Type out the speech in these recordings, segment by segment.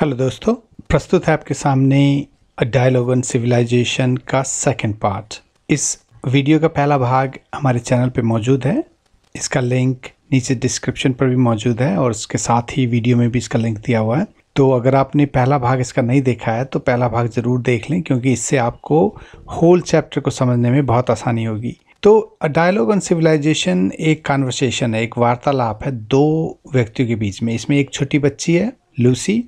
Hello दोस्तों प्रस्तुत है आपके सामने अ डायलॉग ऑन सिविलाइजेशन का सेकंड पार्ट इस वीडियो का पहला भाग हमारे चैनल पे मौजूद है इसका लिंक नीचे डिस्क्रिप्शन पर भी मौजूद है और उसके साथ ही वीडियो में भी इसका लिंक दिया हुआ है तो अगर आपने पहला भाग इसका नहीं देखा है तो पहला भाग ज़रूर देख लें क्योंकि इससे आपको होल चैप्टर को समझने में बहुत आसानी होगी तो अ डायलॉग ऑन सिविलाइजेशन एक कॉन्वर्सेशन है एक वार्तालाप है दो व्यक्तियों के बीच में इसमें एक छोटी बच्ची है लूसी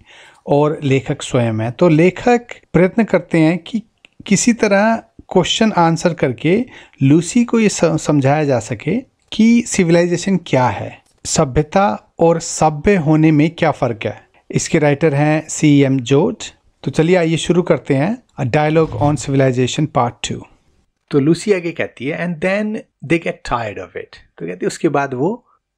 और लेखक स्वयं है तो लेखक प्रयत्न करते हैं कि किसी तरह क्वेश्चन आंसर करके लूसी को ये समझाया जा सके कि सिविलाइजेशन क्या है सभ्यता और सभ्य होने में क्या फ़र्क है इसके राइटर हैं सी एम जोट तो चलिए आइए शुरू करते हैं dialogue on civilisation part two तो लूसी आगे कहती है and then they get tired of it तो कहती है उसके बाद वो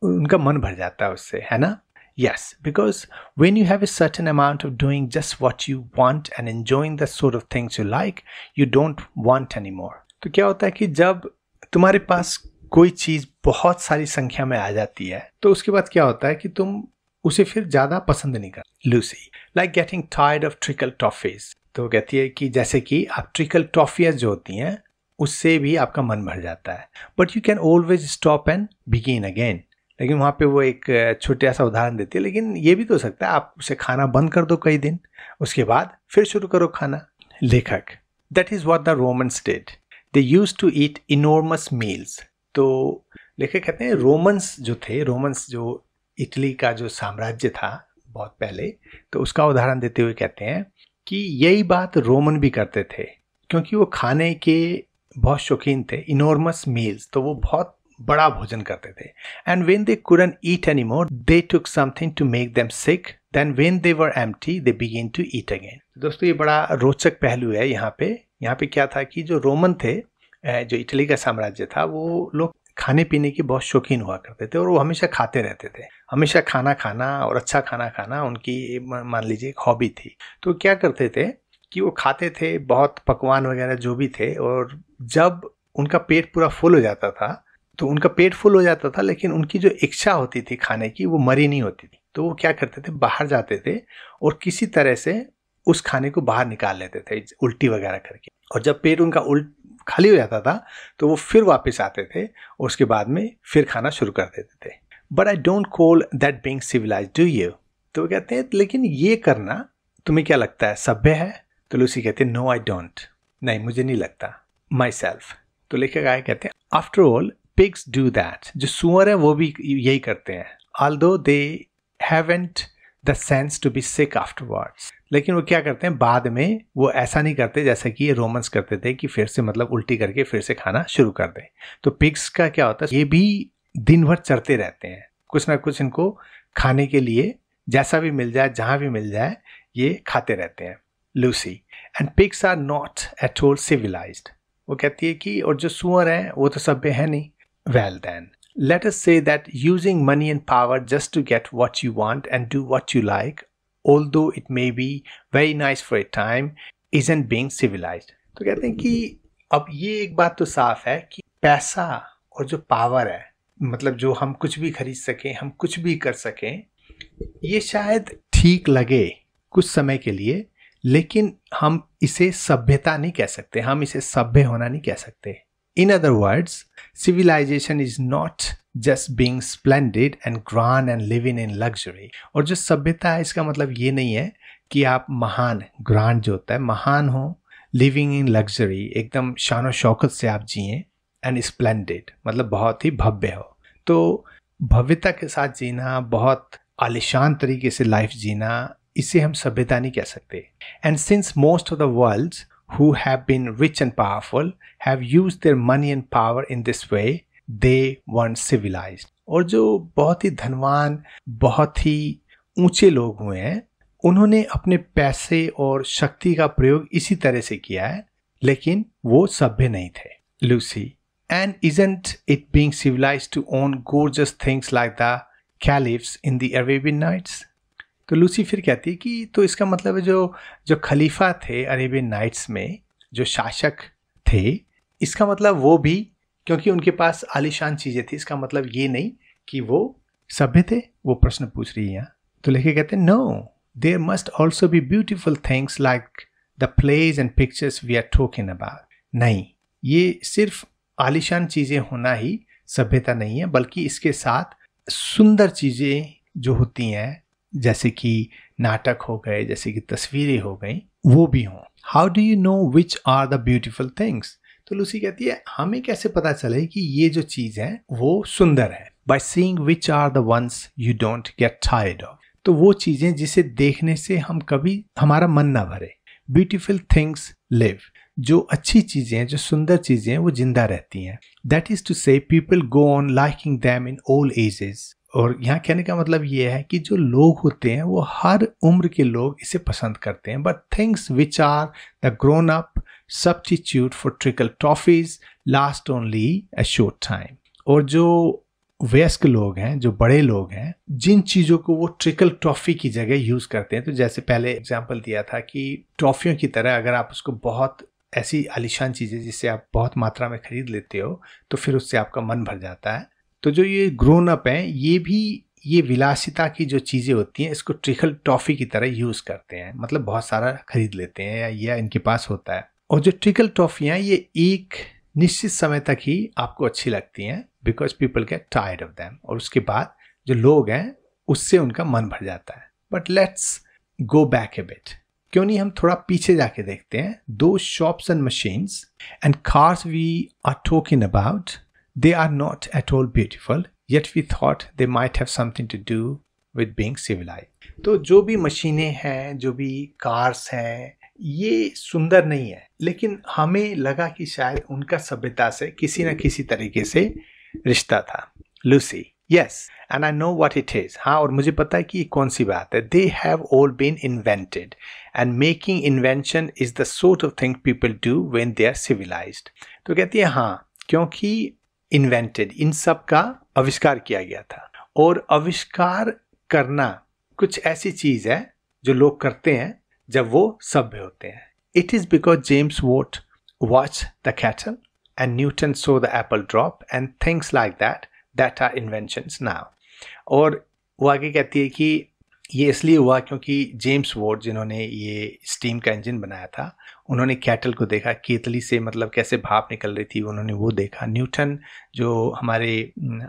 उनका मन भर जाता है उससे है ना Yes, because when you have a certain amount of doing just what you want and enjoying the sort of things you like, you don't want anymore. तो क्या होता है कि जब तुम्हारे पास कोई चीज बहुत सारी संख्या में आ जाती है तो उसके बाद क्या होता है कि तुम उसे फिर ज्यादा पसंद नहीं कर Lucy like getting tired of treacle toffees तो कहती है कि जैसे कि आप ट्रिकल टॉफियाँ जो होती हैं उससे भी आपका मन भर जाता है but you can always stop and begin again लेकिन वहाँ पे वो एक छोटा सा उदाहरण देती है लेकिन ये भी तो हो सकता है आप उसे खाना बंद कर दो कई दिन उसके बाद फिर शुरू करो खाना लेखक that is what the Romans did they use to eat enormous meals तो लेखक कहते हैं रोमन्स जो थे रोमन्स जो इटली का जो साम्राज्य था बहुत पहले तो उसका उदाहरण देते हुए कहते हैं कि यही बात रोमन भी करते थे क्योंकि वो खाने के बहुत शौकीन थे इनॉर्मस मील्स तो वो बहुत बड़ा भोजन करते थे and when they couldn't eat any more they took something to make them sick then when they were empty they begin to eat again दोस्तों ये बड़ा रोचक पहलू है यहाँ पे यहाँ पे क्या था कि जो रोमन थे जो इटली का साम्राज्य था वो लोग खाने पीने के बहुत शौकीन हुआ करते थे और वो हमेशा खाते रहते थे हमेशा खाना खाना और अच्छा खाना खाना उनकी मान लीजिए एक हॉबी थी तो क्या करते थे कि वो खाते थे बहुत पकवान वगैरह जो भी थे और जब उनका पेट पूरा फुल हो जाता था तो उनका पेट फुल हो जाता था लेकिन उनकी जो इच्छा होती थी खाने की वो मरी नहीं होती थी तो वो क्या करते थे बाहर जाते थे और किसी तरह से उस खाने को बाहर निकाल लेते थे उल्टी वगैरह करके और जब पेट उनका उल्ट खाली हो जाता था तो वो फिर वापस आते थे और उसके बाद में फिर खाना शुरू कर देते थे but I don't call that being civilised do you तो वो कहते हैं लेकिन ये करना तुम्हें क्या लगता है सभ्य है तो लूसी कहते हैं नो आई डोंट नहीं मुझे नहीं लगता माई सेल्फ तो लेखक आए कहते हैं after all pigs do that जो सुअर हैं वो भी यही करते हैं though they haven't the sense to be sick afterwards लेकिन वो क्या करते हैं बाद में वो ऐसा नहीं करते जैसा कि ये रोमन्स करते थे कि फिर से मतलब उल्टी करके फिर से खाना शुरू कर दें तो पिग्स का क्या होता है ये भी दिन भर चरते रहते हैं कुछ ना कुछ इनको खाने के लिए जैसा भी मिल जाए जहाँ भी मिल जाए ये खाते रहते हैं Lucy and pigs are not at all civilised वो कहती है कि और जो सुअर हैं वो तो सब है नहीं Well, then, let us say that using money and power just to get what you want and do what you like, although it may be very nice for a time, isn't being civilized. तो कहते हैं कि अब ये एक बात तो साफ है कि पैसा और जो पावर है मतलब जो हम कुछ भी खरीद सकें हम कुछ भी कर सकें ये शायद ठीक लगे कुछ समय के लिए लेकिन हम इसे सभ्यता नहीं कह सकते हम इसे सभ्य होना नहीं कह सकते In other words, civilization is not just being splendid and grand and living in luxury और जो सभ्यता है इसका मतलब ये नहीं है कि आप महान ग्रांड जो होता है महान हो लिविंग इन लग्जरी एकदम शान शौकत से आप जिए एंड स्प्लेंडेड मतलब बहुत ही भव्य हो तो भव्यता के साथ जीना बहुत आलिशान तरीके से लाइफ जीना इसे हम सभ्यता नहीं कह सकते and since most of the world who have been rich and powerful have used their money and power in this way they weren't civilized और जो बहुत ही धनवान बहुत ही ऊंचे लोग हुए हैं उन्होंने अपने पैसे और शक्ति का प्रयोग इसी तरह से किया है लेकिन वो सभ्य नहीं थे Lucy and isn't it being civilised to own gorgeous things like the caliphs in the Arabian Nights तो लूसी फिर कहती है कि तो इसका मतलब है जो जो खलीफा थे अरेबियन नाइट्स में जो शासक थे इसका मतलब वो भी क्योंकि उनके पास आलिशान चीज़ें थी इसका मतलब ये नहीं कि वो सभ्य थे वो प्रश्न पूछ रही है तो लेके कहते हैं no there must also be beautiful things like the plays and pictures we are talking about नहीं ये सिर्फ आलिशान चीज़ें होना ही सभ्यता नहीं है बल्कि इसके साथ सुंदर चीज़ें जो होती हैं जैसे कि नाटक हो गए जैसे कि तस्वीरें हो गई वो भी हों how do you know which are the beautiful things तो लूसी कहती है हमें कैसे पता चले कि ये जो चीज है वो सुंदर है by seeing which are the ones you don't get tired of तो वो चीजें जिसे देखने से हम कभी हमारा मन ना भरे ब्यूटिफुल थिंग्स लिव जो अच्छी चीजें हैं जो सुंदर चीजें हैं वो जिंदा रहती हैं that is to say people go on liking them in old ages और यहाँ कहने का मतलब ये है कि जो लोग होते हैं वो हर उम्र के लोग इसे पसंद करते हैं but things which are the grown up substitute for treacle toffees last only a short time और जो वयस्क लोग हैं जो बड़े लोग हैं जिन चीज़ों को वो ट्रिकल ट्रॉफी की जगह यूज़ करते हैं तो जैसे पहले एग्जाम्पल दिया था कि ट्रॉफियों की तरह अगर आप उसको बहुत ऐसी आलिशान चीज़ें जिससे आप बहुत मात्रा में खरीद लेते हो तो फिर उससे आपका मन भर जाता है तो जो ये ग्रोन अप हैं ये भी ये विलासिता की जो चीज़ें होती हैं इसको ट्रिकल टॉफ़ी की तरह यूज़ करते हैं मतलब बहुत सारा खरीद लेते हैं या, या इनके पास होता है और जो ट्रिकल टॉफ़ियाँ ये एक निश्चित समय तक ही आपको अच्छी लगती हैं because people get tired of them और उसके बाद जो लोग हैं उससे उनका मन भर जाता है but let's go back a bit क्यों नहीं हम थोड़ा पीछे जाके देखते हैं though shops and machines and cars we are talking about They are not at all beautiful, yet we thought they might have something to do with being civilized. तो जो भी मशीनें हैं जो भी कार्स हैं ये सुंदर नहीं है लेकिन हमें लगा कि शायद उनका सभ्यता से किसी न किसी तरीके से रिश्ता था Lucy yes and I know what it is हाँ और मुझे पता है कि कौन सी बात है they have all been invented and making invention is the sort of thing people do when they are civilised तो कहती है हाँ क्योंकि इन्वेंटेड इन सब का आविष्कार किया गया था और आविष्कार करना कुछ ऐसी चीज है जो लोग करते हैं जब वो सभ्य होते हैं it is because James Watt watched the kettle and Newton saw the apple drop and things like that that are invention now और वो आगे कहती है कि ये इसलिए हुआ क्योंकि जेम्स वॉर्ड जिन्होंने ये स्टीम का इंजन बनाया था उन्होंने कैटल को देखा केतली से मतलब कैसे भाप निकल रही थी उन्होंने वो देखा न्यूटन जो हमारे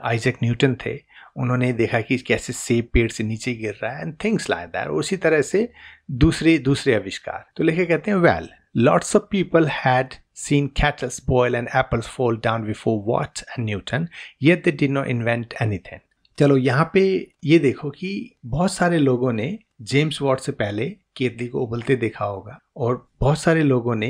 आइजक न्यूटन थे उन्होंने देखा कि कैसे सेब पेड़ से नीचे गिर रहा है एंड थिंग्स लाइक दैट उसी तरह से दूसरे दूसरे आविष्कार तो लेखे कहते हैं well lots of people had seen kettles boil and apple fall down before Watt and Newton ये दिन did इन्वेंट एनी anything. चलो यहाँ पे ये देखो कि बहुत सारे लोगों ने जेम्स वॉट से पहले केतली को उबलते देखा होगा और बहुत सारे लोगों ने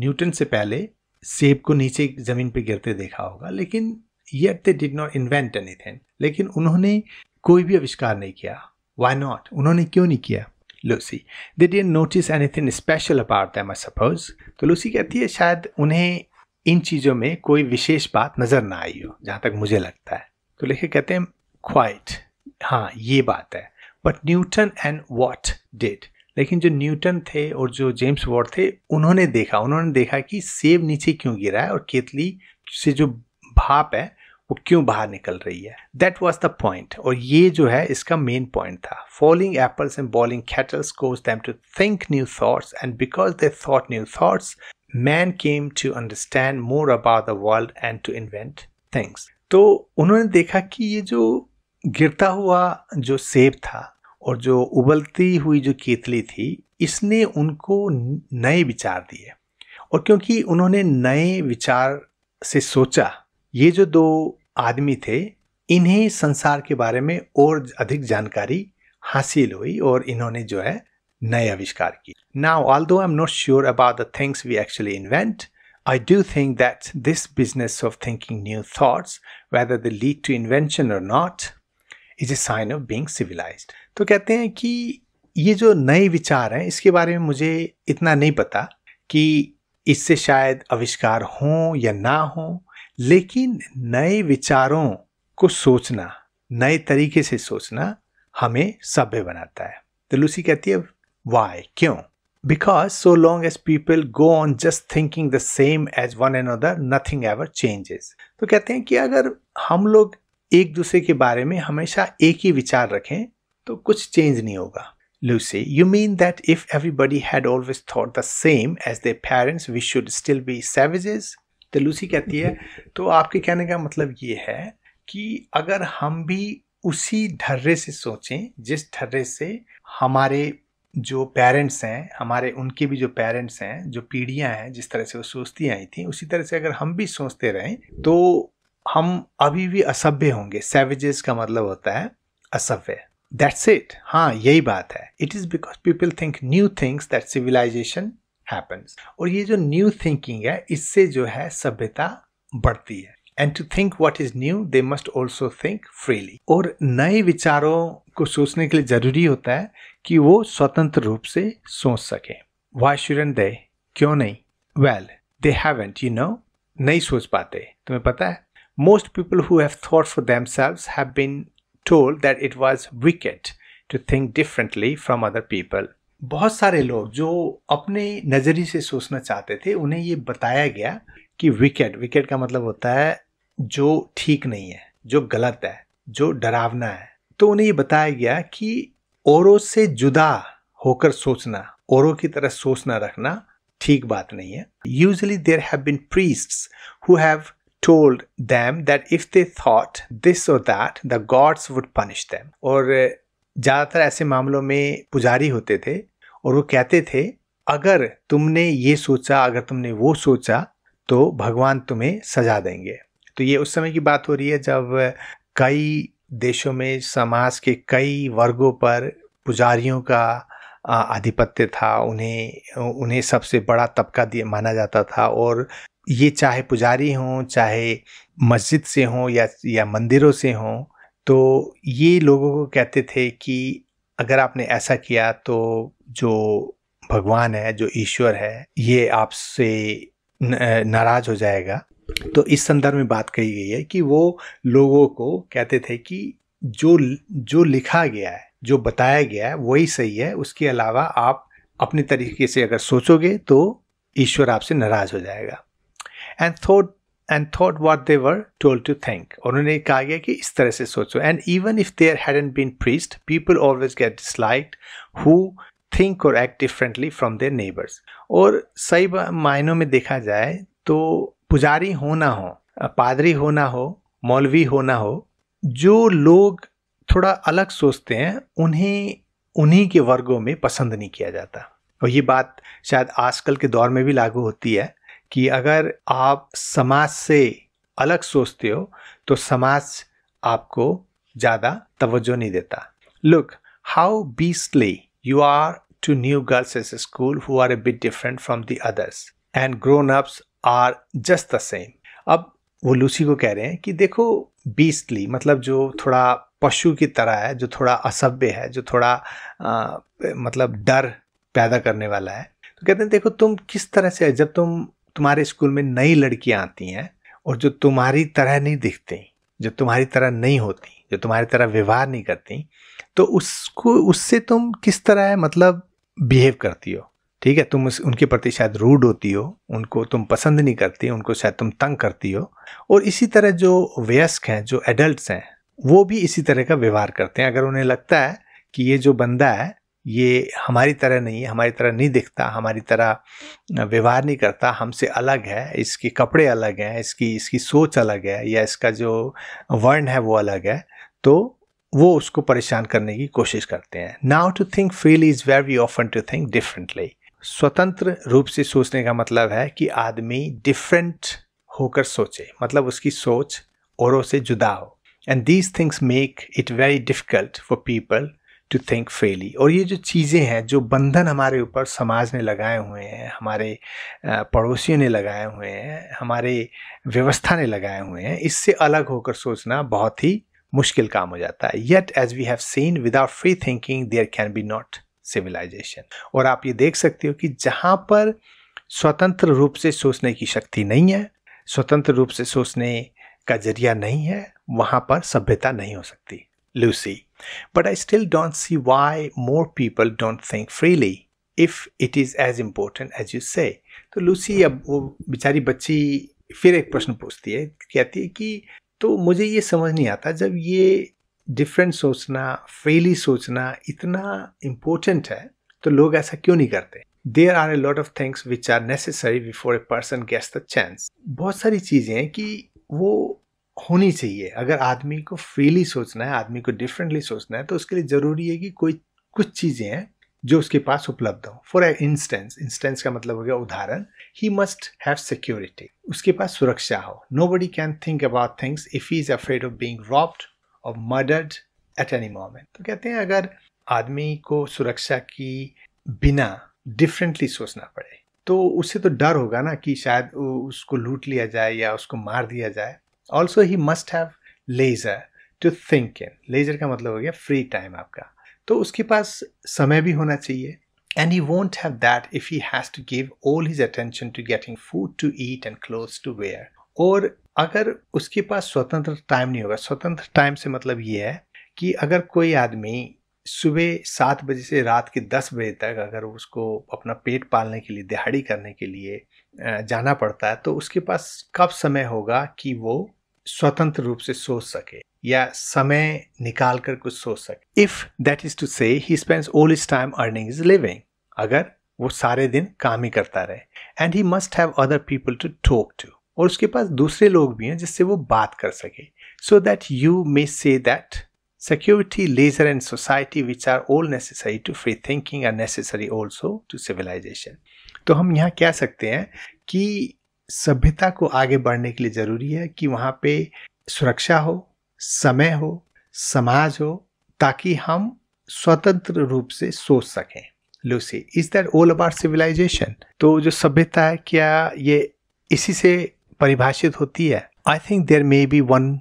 न्यूटन से पहले सेब को नीचे जमीन पे गिरते देखा होगा लेकिन yet they did not invent anything लेकिन उन्होंने कोई भी आविष्कार नहीं किया वाई नॉट उन्होंने क्यों नहीं किया Lucy they did notice anything special apart them I suppose तो लूसी कहती है शायद उन्हें इन चीज़ों में कोई विशेष बात नज़र ना आई हो जहाँ तक मुझे लगता है तो लेखक कहते हैं क्वाइट हाँ ये बात है but Newton and Watt did लेकिन जो न्यूटन थे और जो जेम्स वॉट थे उन्होंने देखा उन्होंने देखा कि सेब नीचे क्यों गिरा है और केतली से जो भाप है वो क्यों बाहर निकल रही है दैट वॉज द पॉइंट और ये जो है इसका मेन पॉइंट था falling apples and boiling kettles caused them to think new thoughts and because they thought new thoughts men came to understand more about the world and to invent things तो उन्होंने देखा कि ये जो गिरता हुआ जो सेब था और जो उबलती हुई जो केतली थी इसने उनको नए विचार दिए और क्योंकि उन्होंने नए विचार से सोचा ये जो दो आदमी थे इन्हें संसार के बारे में और अधिक जानकारी हासिल हुई और इन्होंने जो है नए आविष्कार किए now although I am not sure about the things we actually invent I do think that this business of thinking new thoughts, whether they lead to invention or not, is a sign of being civilised तो कहते हैं कि ये जो नए विचार हैं इसके बारे में मुझे इतना नहीं पता कि इससे शायद आविष्कार हों या ना हों लेकिन नए विचारों को सोचना नए तरीके से सोचना हमें सभ्य बनाता है तो लूसी कहती है वाई क्यों Because so long as people go on just thinking the same as one another, nothing ever changes. तो कहते हैं कि अगर हम लोग एक दूसरे के बारे में हमेशा एक ही विचार रखें तो कुछ चेंज नहीं होगा Lucy, you mean that if everybody had always thought the same as their parents, we should still be savages? तो लूसी कहती है तो आपके कहने का मतलब ये है कि अगर हम भी उसी ढर्रे से सोचें जिस ढर्रे से हमारे जो पेरेंट्स हैं हमारे उनके भी जो पेरेंट्स हैं जो पीढ़ियां हैं जिस तरह से वो सोचती आई थी उसी तरह से अगर हम भी सोचते रहें तो हम अभी भी असभ्य होंगे सैवेजेस का मतलब होता है असभ्य दैट्स इट हाँ यही बात है it is because people think new things that civilisation happens और ये जो न्यू थिंकिंग है इससे जो है सभ्यता बढ़ती है and to think what is new they must also think freely और नए विचारों को सोचने के लिए जरूरी होता है कि वो स्वतंत्र रूप से सोच सके वाई शुरन दे क्यों नहीं well they haven't you know नहीं सोच पाते तुम्हें पता है most people who have thought for themselves have been told that it was wicked to think differently from other people बहुत सारे लोग जो अपने नज़रिए से सोचना चाहते थे उन्हें ये बताया गया कि विकेट विकेट का मतलब होता है जो ठीक नहीं है जो गलत है जो डरावना है तो उन्हें ये बताया गया कि औरों से जुदा होकर सोचना औरों की तरह सोचना रखना ठीक बात नहीं है usually there have been priests who have told them that if they thought this or that the gods would punish them और ज़्यादातर ऐसे मामलों में पुजारी होते थे और वो कहते थे अगर तुमने ये सोचा अगर तुमने वो सोचा तो भगवान तुम्हें सजा देंगे तो ये उस समय की बात हो रही है जब कई देशों में समाज के कई वर्गों पर पुजारियों का आधिपत्य था उन्हें उन्हें सबसे बड़ा तबका दिया माना जाता था और ये चाहे पुजारी हों चाहे मस्जिद से हों या या मंदिरों से हों तो ये लोगों को कहते थे कि अगर आपने ऐसा किया तो जो भगवान है जो ईश्वर है ये आपसे नाराज हो जाएगा तो इस संदर्भ में बात कही गई है कि वो लोगों को कहते थे कि जो जो लिखा गया है जो बताया गया है वही सही है उसके अलावा आप अपने तरीके से अगर सोचोगे तो ईश्वर आपसे नाराज हो जाएगा and thought and thought what they were told to think उन्होंने कहा गया कि इस तरह से सोचो and even if there hadn't been priest people always get disliked who think or act differently from their neighbours और सही मायनों में देखा जाए तो पुजारी होना हो पादरी होना हो मौलवी होना हो जो लोग थोड़ा अलग सोचते हैं उन्हें उन्हीं के वर्गों में पसंद नहीं किया जाता और ये बात शायद आजकल के दौर में भी लागू होती है कि अगर आप समाज से अलग सोचते हो तो समाज आपको ज़्यादा तवज्जो नहीं देता look how beastly you are to new girls as school who are a bit different from the others and grown ups are just the same अब वो लूसी को कह रहे हैं कि देखो बीस्टली मतलब जो थोड़ा पशु की तरह है जो थोड़ा असभ्य है जो थोड़ा आ, मतलब डर पैदा करने वाला है तो कहते हैं देखो तुम किस तरह से जब तुम तुम्हारे स्कूल में नई लड़कियां आती हैं और जो तुम्हारी तरह नहीं दिखती जो तुम्हारी तरह नहीं होती जो तुम्हारी तरह व्यवहार नहीं करती तो उसको उससे तुम किस तरह मतलब बिहेव करती हो ठीक है तुम उस उनके प्रति शायद रूड होती हो उनको तुम पसंद नहीं करती उनको शायद तुम तंग करती हो और इसी तरह जो वयस्क हैं जो एडल्ट हैं वो भी इसी तरह का व्यवहार करते हैं अगर उन्हें लगता है कि ये जो बंदा है ये हमारी तरह नहीं है हमारी तरह नहीं दिखता हमारी तरह व्यवहार नहीं करता हमसे अलग है इसके कपड़े अलग हैं इसकी इसकी सोच अलग है या इसका जो वर्ण है वो अलग है तो वो उसको परेशान करने की कोशिश करते हैं now to think freely is very often to think differently स्वतंत्र रूप से सोचने का मतलब है कि आदमी डिफरेंट होकर सोचे मतलब उसकी सोच औरों से जुदा हो and these things make it very difficult for people to think freely और ये जो चीज़ें हैं जो बंधन हमारे ऊपर समाज ने लगाए हुए हैं हमारे पड़ोसियों ने लगाए हुए हैं हमारे व्यवस्था ने लगाए हुए हैं इससे अलग होकर सोचना बहुत ही मुश्किल काम हो जाता है yet as we have seen without free thinking there can be not civilisation और आप ये देख सकते हो कि जहाँ पर स्वतंत्र रूप से सोचने की शक्ति नहीं है स्वतंत्र रूप से सोचने का जरिया नहीं है वहाँ पर सभ्यता नहीं हो सकती Lucy but I still don't see why more people don't think freely if it is as important as you say तो लूसी अब वो बेचारी बच्ची फिर एक प्रश्न पूछती है कहती है कि तो मुझे ये समझ नहीं आता जब ये डिफरेंट सोचना फ्रीली सोचना इतना इम्पोर्टेंट है तो लोग ऐसा क्यों नहीं करते there are a lot of things which are necessary before a person gets the chance बहुत सारी चीज़ें हैं कि वो होनी चाहिए अगर आदमी को फ्रीली सोचना है आदमी को डिफरेंटली सोचना है तो उसके लिए ज़रूरी है कि कोई कुछ चीज़ें हैं जो उसके पास उपलब्ध हो फॉर ए इंस्टेंस इंस्टेंस का मतलब हो गया उदाहरण ही मस्ट हैव सिक्योरिटी उसके पास सुरक्षा हो nobody can think about things if he is afraid of being robbed or murdered at any moment तो कहते हैं अगर आदमी को सुरक्षा की बिना डिफरेंटली सोचना पड़े तो उससे तो डर होगा ना कि शायद उसको लूट लिया जाए या उसको मार दिया जाए also he must have leisure to think इन लेजर का मतलब हो गया फ्री टाइम आपका तो उसके पास समय भी होना चाहिए and he won't have that if he has to give all his attention to getting food to eat and cloth to wear और अगर उसके पास स्वतंत्र टाइम नहीं होगा स्वतंत्र टाइम से मतलब ये है कि अगर कोई आदमी सुबह सात बजे से रात के दस बजे तक अगर उसको अपना पेट पालने के लिए दिहाड़ी करने के लिए जाना पड़ता है तो उसके पास कब समय होगा कि वो स्वतंत्र रूप से सोच सके या समय निकाल कर कुछ सोच सके if that is to say he spends all his time earning his living अगर वो सारे दिन काम ही करता रहे and he must have other people to talk to और उसके पास दूसरे लोग भी हैं जिससे वो बात कर सके so that you may say that security leisure and society which are all necessary to free thinking are necessary also to civilisation तो हम यहाँ कह सकते हैं कि सभ्यता को आगे बढ़ने के लिए जरूरी है कि वहाँ पे सुरक्षा हो समय हो समाज हो ताकि हम स्वतंत्र रूप से सोच सकें Lucy is that all about civilisation तो जो सभ्यता है क्या ये इसी से परिभाषित होती है I think there may be one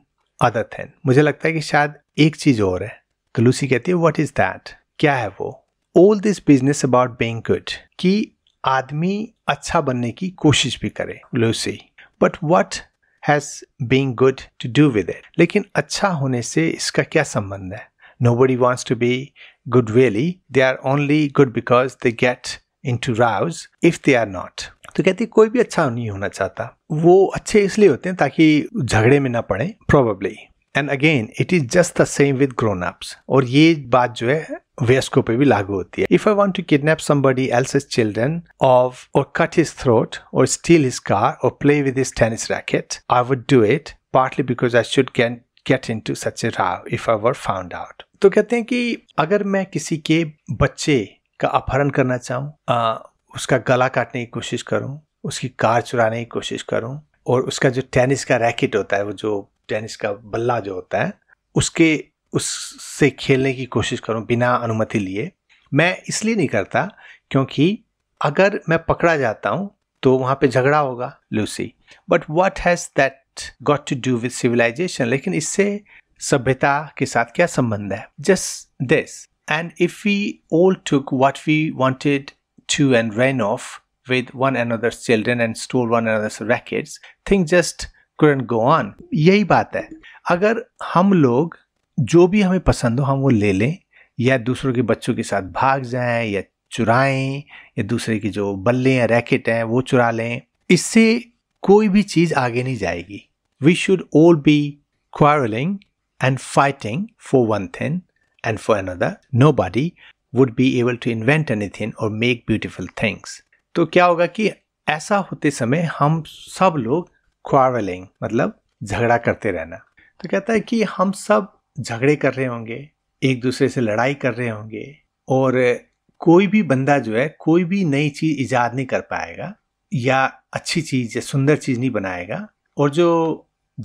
other thing मुझे लगता है कि शायद एक चीज और है तो लूसी कहती है वट इज दैट क्या है वो all this business about being good कि आदमी अच्छा बनने की कोशिश भी करे Lucy but what has being good to do with it लेकिन अच्छा होने से इसका क्या संबंध है nobody wants to be good really they are only good because they get into rows if they are not तो कहती कोई भी अच्छा नहीं होना चाहता वो अच्छे इसलिए होते हैं ताकि झगड़े में ना पड़े probably and again it is just the same with grown ups और ये बात जो है वयस्कों पे भी लागू होती है if I want to kidnap somebody else children of or cut his throat or steal his car or play with his tennis racket I would do it partly because I should get get into such a row if I were found out तो कहते हैं कि अगर मैं किसी के बच्चे का अपहरण करना चाहूँ उसका गला काटने की कोशिश करूँ उसकी कार चुराने की कोशिश करूँ और उसका जो टेनिस का रैकेट होता है वो जो टेनिस का बल्ला जो होता है उसके उससे खेलने की कोशिश करूँ बिना अनुमति लिए मैं इसलिए नहीं करता क्योंकि अगर मैं पकड़ा जाता हूँ तो वहां पे झगड़ा होगा Lucy but what has that got to do with civilisation लेकिन इससे सभ्यता के साथ क्या संबंध है just this and if we all took what we wanted two and ran off with one another's children and stole one another's records things just couldn't go on यही बात है अगर हम लोग जो भी हमें पसंद हो हम वो ले लें या दूसरों के बच्चों के साथ भाग जाएं या चुराएं या दूसरे की जो बल्ले या रैकेट हैं वो चुरा लें इससे कोई भी चीज़ आगे नहीं जाएगी we should all be quarrelling and fighting for one thing and for another nobody would be able to invent anything or make beautiful things तो क्या होगा कि ऐसा होते समय हम सब लोग क्वारलिंग मतलब झगड़ा करते रहना तो कहता है कि हम सब झगड़े कर रहे होंगे एक दूसरे से लड़ाई कर रहे होंगे और कोई भी बंदा जो है कोई भी नई चीज़ ईजाद नहीं कर पाएगा या अच्छी चीज़ या सुंदर चीज़ नहीं बनाएगा और जो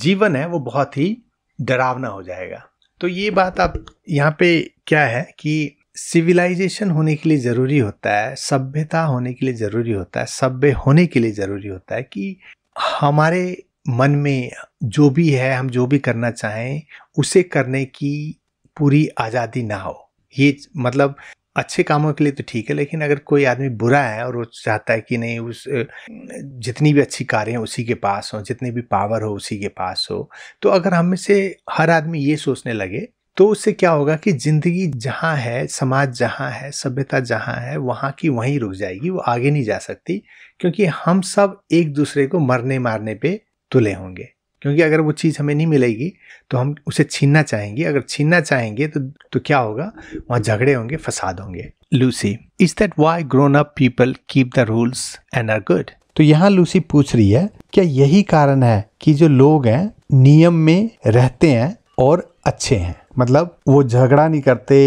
जीवन है वो बहुत ही डरावना हो जाएगा तो ये बात आप यहाँ पे क्या है कि सिविलाइजेशन होने के लिए ज़रूरी होता है सभ्यता होने के लिए ज़रूरी होता है सभ्य होने के लिए ज़रूरी होता है कि हमारे मन में जो भी है हम जो भी करना चाहें उसे करने की पूरी आज़ादी ना हो ये मतलब अच्छे कामों के लिए तो ठीक है लेकिन अगर कोई आदमी बुरा है और वो चाहता है कि नहीं उस जितनी भी अच्छी कार्य हैं उसी के पास हो जितनी भी पावर हो उसी के पास हो तो अगर हम में से हर आदमी ये सोचने लगे तो उससे क्या होगा कि जिंदगी जहाँ है समाज जहाँ है सभ्यता जहाँ है वहाँ की वहीं रुक जाएगी वो आगे नहीं जा सकती क्योंकि हम सब एक दूसरे को मरने मारने पे तुले होंगे क्योंकि अगर वो चीज़ हमें नहीं मिलेगी तो हम उसे छीनना चाहेंगे अगर छीनना चाहेंगे तो तो क्या होगा वहाँ झगड़े होंगे फसाद होंगे Lucy is that why grown up people keep the rules and are good तो यहाँ लूसी पूछ रही है क्या यही कारण है कि जो लोग हैं नियम में रहते हैं और अच्छे हैं मतलब वो झगड़ा नहीं करते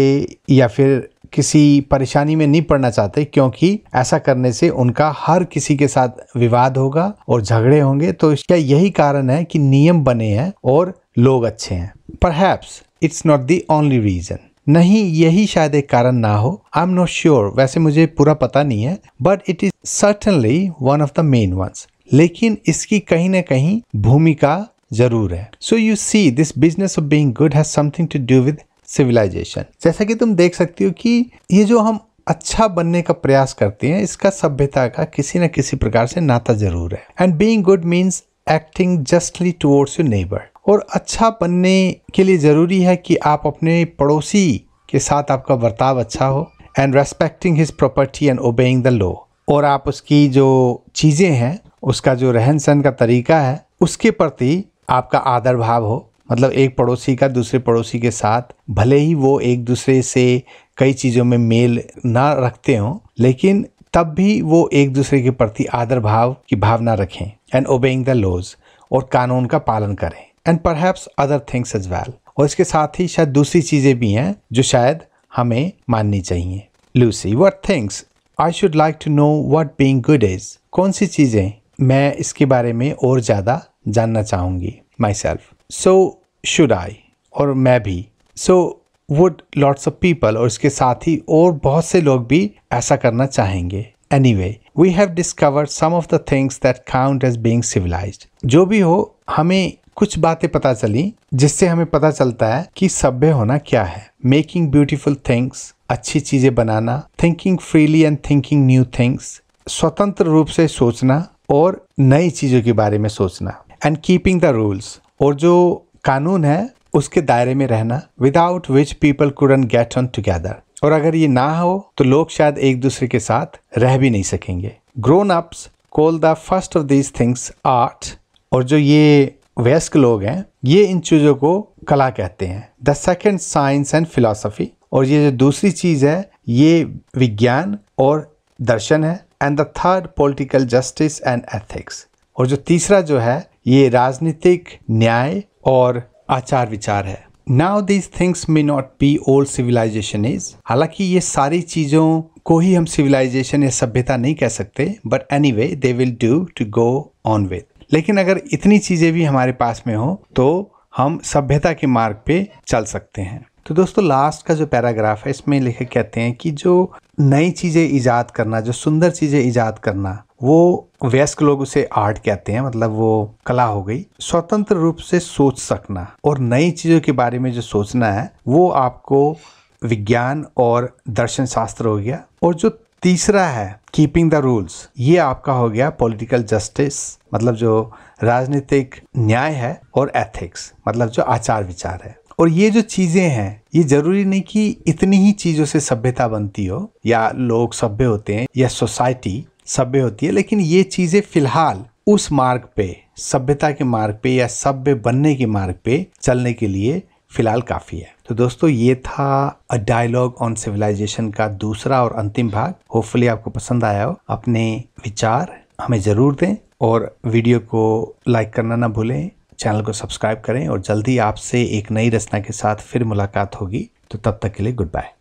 या फिर किसी परेशानी में नहीं पड़ना चाहते क्योंकि ऐसा करने से उनका हर किसी के साथ विवाद होगा और झगड़े होंगे तो इसका यही कारण है कि नियम बने हैं और लोग अच्छे हैं perhaps it's not the only reason नहीं यही शायद एक कारण ना हो आई एम नॉट श्योर वैसे मुझे पूरा पता नहीं है but it is certainly one of the main ones लेकिन इसकी कहीं ना कहीं भूमिका ज़रूर है so you see this business of being good has something to do with civilisation जैसा कि तुम देख सकती हो कि ये जो हम अच्छा बनने का प्रयास करते हैं इसका सभ्यता का किसी न किसी प्रकार से नाता जरूर है and being good means acting justly towards your neighbour और अच्छा बनने के लिए ज़रूरी है कि आप अपने पड़ोसी के साथ आपका बर्ताव अच्छा हो and respecting his property and obeying the law और आप उसकी जो चीज़ें हैं उसका जो रहन सहन का तरीका है उसके प्रति आपका आदर भाव हो मतलब एक पड़ोसी का दूसरे पड़ोसी के साथ भले ही वो एक दूसरे से कई चीज़ों में मेल ना रखते हों लेकिन तब भी वो एक दूसरे के प्रति आदर भाव की भावना रखें एंड ओबेइंग द लॉज और कानून का पालन करें and perhaps other things as well और इसके साथ ही शायद दूसरी चीज़ें भी हैं जो शायद हमें माननी चाहिए Lucy what things I should like to know what being good is कौन सी चीज़ें मैं इसके बारे में और ज़्यादा जानना चाहूँगी my self so should I और मैं भी so would lots of people और इसके साथ ही और बहुत से लोग भी ऐसा करना चाहेंगे anyway we have discover some of the things that count as being civilise जो भी हो हमें कुछ बातें पता चली जिससे हमें पता चलता है कि सभ्य होना क्या है मेकिंग ब्यूटिफुल थिंग्स अच्छी चीजें बनाना thinking freely and thinking new things स्वतंत्र रूप से सोचना और नई चीजों के बारे में सोचना एंड कीपिंग द रूल्स और जो कानून है उसके दायरे में रहना without which people couldn't get on together और अगर ये ना हो तो लोग शायद एक दूसरे के साथ रह भी नहीं सकेंगे grown ups call the first of these things art और जो ये वयस्क लोग हैं ये इन चीज़ों को कला कहते हैं the second science and philosophy और ये जो दूसरी चीज़ है ये विज्ञान और दर्शन है and the third political justice and ethics और जो तीसरा जो है ये राजनीतिक न्याय और आचार विचार है now these things may not be all civilisation is हालांकि ये सारी चीज़ों को ही हम सिविलाइजेशन या सभ्यता नहीं कह सकते but anyway they will do to go on with लेकिन अगर इतनी चीज़ें भी हमारे पास में हो तो हम सभ्यता के मार्ग पे चल सकते हैं तो दोस्तों लास्ट का जो पैराग्राफ है इसमें लिखे कहते हैं कि जो नई चीज़ें ईजाद करना जो सुंदर चीज़ें ईजाद करना वो वयस्क लोग उसे आर्ट कहते हैं मतलब वो कला हो गई स्वतंत्र रूप से सोच सकना और नई चीज़ों के बारे में जो सोचना है वो आपको विज्ञान और दर्शन शास्त्र हो गया और जो तीसरा है कीपिंग द रूल्स ये आपका हो गया पॉलिटिकल जस्टिस मतलब जो राजनीतिक न्याय है और एथिक्स मतलब जो आचार विचार है और ये जो चीज़ें हैं ये जरूरी नहीं कि इतनी ही चीज़ों से सभ्यता बनती हो या लोग सभ्य होते हैं या सोसाइटी सभ्य होती है लेकिन ये चीज़ें फिलहाल उस मार्ग पे सभ्यता के मार्ग पे या सभ्य बनने के मार्ग पे चलने के लिए फिलहाल काफ़ी है तो दोस्तों ये था अ डायलॉग ऑन सिविलाइजेशन का दूसरा और अंतिम भाग होपफुली आपको पसंद आया हो अपने विचार हमें ज़रूर दें और वीडियो को लाइक करना ना भूलें चैनल को सब्सक्राइब करें और जल्दी आपसे एक नई रचना के साथ फिर मुलाकात होगी तो तब तक के लिए गुड बाय